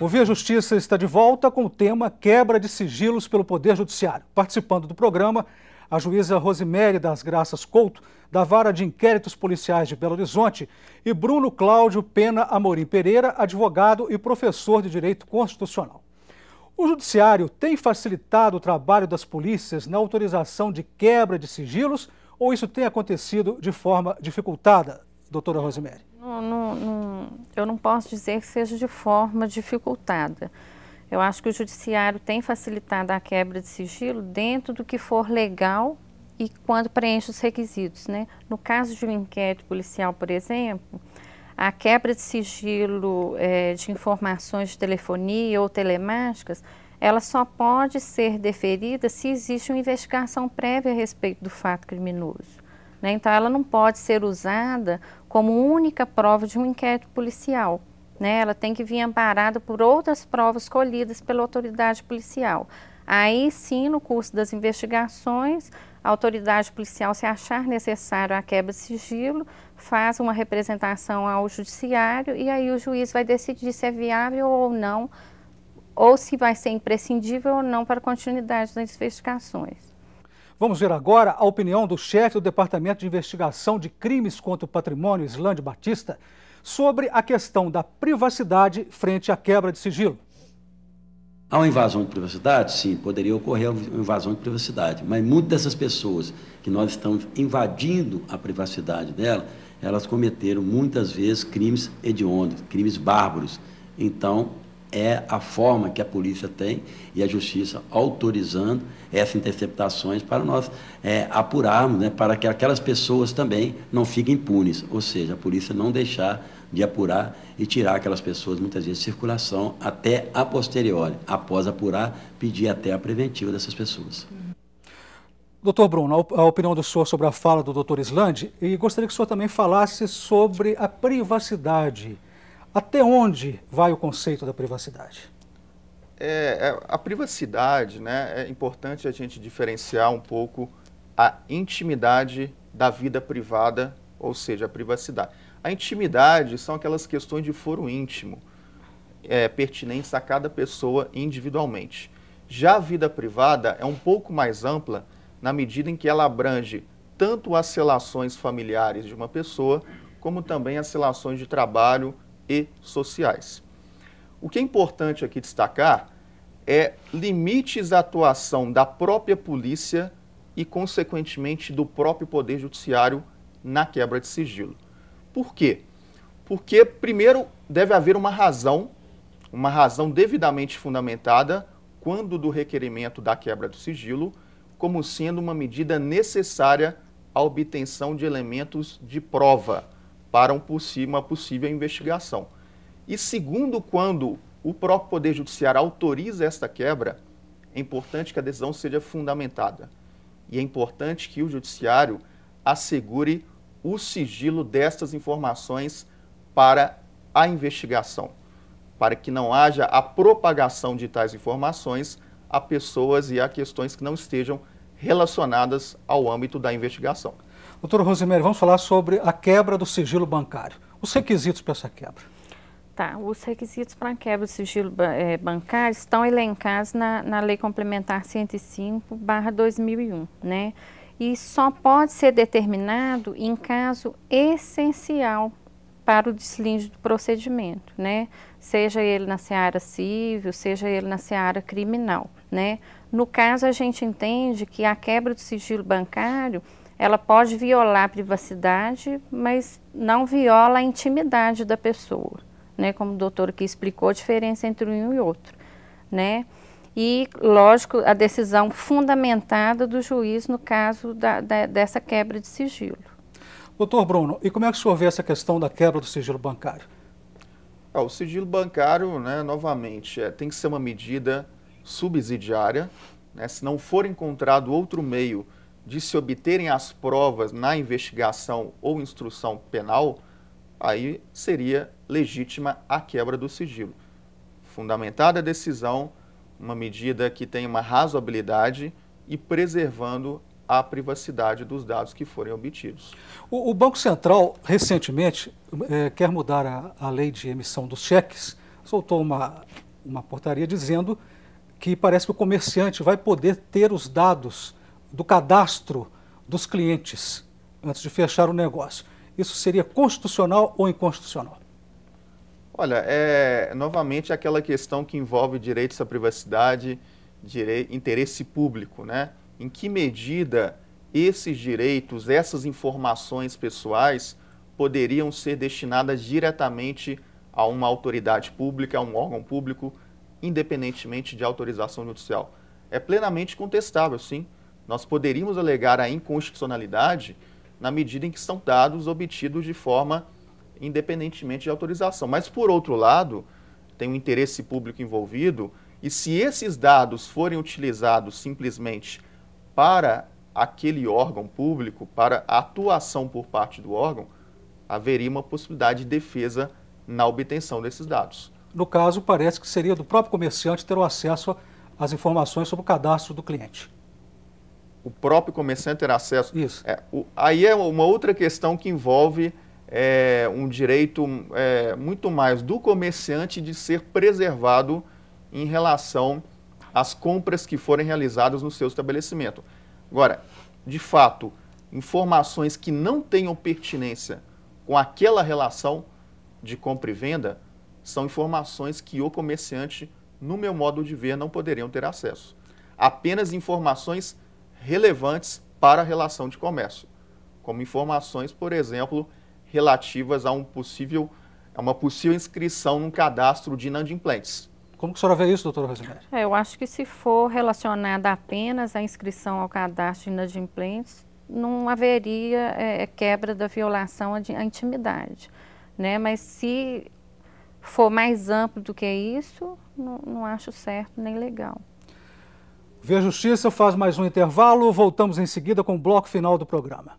O Via Justiça está de volta com o tema Quebra de Sigilos pelo Poder Judiciário. Participando do programa, a juíza Rosimere das Graças Couto, da Vara de Inquéritos Policiais de Belo Horizonte, e Bruno Cláudio Pena Amorim Pereira, advogado e professor de Direito Constitucional. O Judiciário tem facilitado o trabalho das polícias na autorização de quebra de sigilos ou isso tem acontecido de forma dificultada, doutora Rosemary? Não, não, não, eu não posso dizer que seja de forma dificultada. Eu acho que o judiciário tem facilitado a quebra de sigilo dentro do que for legal e quando preenche os requisitos. Né? No caso de um inquérito policial, por exemplo, a quebra de sigilo é, de informações de telefonia ou telemáticas, ela só pode ser deferida se existe uma investigação prévia a respeito do fato criminoso. Né? Então, ela não pode ser usada como única prova de um inquérito policial. Né? Ela tem que vir amparada por outras provas colhidas pela autoridade policial. Aí sim, no curso das investigações, a autoridade policial, se achar necessário a quebra de sigilo, faz uma representação ao judiciário e aí o juiz vai decidir se é viável ou não, ou se vai ser imprescindível ou não para a continuidade das investigações. Vamos ver agora a opinião do chefe do Departamento de Investigação de Crimes contra o Patrimônio, Islândia Batista, sobre a questão da privacidade frente à quebra de sigilo. Há uma invasão de privacidade? Sim, poderia ocorrer uma invasão de privacidade, mas muitas dessas pessoas que nós estamos invadindo a privacidade dela, elas cometeram muitas vezes crimes hediondos, crimes bárbaros. Então, é a forma que a polícia tem e a justiça autorizando essas interceptações para nós é, apurarmos, né, para que aquelas pessoas também não fiquem impunes, ou seja, a polícia não deixar de apurar e tirar aquelas pessoas, muitas vezes, de circulação até a posteriori, após apurar, pedir até a preventiva dessas pessoas. Doutor Bruno, a opinião do senhor sobre a fala do doutor Islande, e gostaria que o senhor também falasse sobre a privacidade até onde vai o conceito da privacidade? É, é, a privacidade, né, é importante a gente diferenciar um pouco a intimidade da vida privada, ou seja, a privacidade. A intimidade são aquelas questões de foro íntimo, é, pertinentes a cada pessoa individualmente. Já a vida privada é um pouco mais ampla na medida em que ela abrange tanto as relações familiares de uma pessoa, como também as relações de trabalho, e sociais. O que é importante aqui destacar é limites à atuação da própria polícia e, consequentemente, do próprio Poder Judiciário na quebra de sigilo. Por quê? Porque, primeiro, deve haver uma razão, uma razão devidamente fundamentada, quando do requerimento da quebra do sigilo, como sendo uma medida necessária à obtenção de elementos de prova para uma possível investigação. E segundo, quando o próprio Poder Judiciário autoriza esta quebra, é importante que a decisão seja fundamentada. E é importante que o Judiciário assegure o sigilo destas informações para a investigação, para que não haja a propagação de tais informações a pessoas e a questões que não estejam relacionadas ao âmbito da investigação. Doutor Rosemary, vamos falar sobre a quebra do sigilo bancário. Os requisitos para essa quebra. Tá, os requisitos para a quebra do sigilo é, bancário estão elencados na, na Lei Complementar 105-2001, né? E só pode ser determinado em caso essencial para o deslinde do procedimento, né? Seja ele na seara civil, seja ele na seara criminal, né? No caso, a gente entende que a quebra do sigilo bancário ela pode violar a privacidade, mas não viola a intimidade da pessoa, né? Como o doutor que explicou a diferença entre um e outro, né? E, lógico, a decisão fundamentada do juiz no caso da, da, dessa quebra de sigilo. Doutor Bruno, e como é que o senhor vê essa questão da quebra do sigilo bancário? Ah, o sigilo bancário, né, novamente, é, tem que ser uma medida subsidiária, né? Se não for encontrado outro meio de se obterem as provas na investigação ou instrução penal, aí seria legítima a quebra do sigilo. Fundamentada a decisão, uma medida que tenha uma razoabilidade e preservando a privacidade dos dados que forem obtidos. O, o Banco Central, recentemente, é, quer mudar a, a lei de emissão dos cheques, soltou uma, uma portaria dizendo que parece que o comerciante vai poder ter os dados do cadastro dos clientes antes de fechar o negócio. Isso seria constitucional ou inconstitucional? Olha, é novamente aquela questão que envolve direitos à privacidade, direi, interesse público, né? Em que medida esses direitos, essas informações pessoais poderiam ser destinadas diretamente a uma autoridade pública, a um órgão público, independentemente de autorização judicial? É plenamente contestável, sim. Nós poderíamos alegar a inconstitucionalidade na medida em que são dados obtidos de forma independentemente de autorização. Mas, por outro lado, tem um interesse público envolvido, e se esses dados forem utilizados simplesmente para aquele órgão público, para a atuação por parte do órgão, haveria uma possibilidade de defesa na obtenção desses dados. No caso, parece que seria do próprio comerciante ter o acesso às informações sobre o cadastro do cliente o próprio comerciante ter acesso. Isso. É, o, aí é uma outra questão que envolve é, um direito é, muito mais do comerciante de ser preservado em relação às compras que forem realizadas no seu estabelecimento. Agora, de fato, informações que não tenham pertinência com aquela relação de compra e venda são informações que o comerciante, no meu modo de ver, não poderiam ter acesso. Apenas informações relevantes para a relação de comércio, como informações, por exemplo, relativas a um possível a uma possível inscrição num cadastro de inadimplentes. Como que a senhora vê isso, doutora Rosemary? É, eu acho que se for relacionada apenas à inscrição ao cadastro de inadimplentes, não haveria é, é quebra da violação à intimidade. Né? Mas se for mais amplo do que isso, não, não acho certo nem legal. Vê Justiça faz mais um intervalo, voltamos em seguida com o bloco final do programa.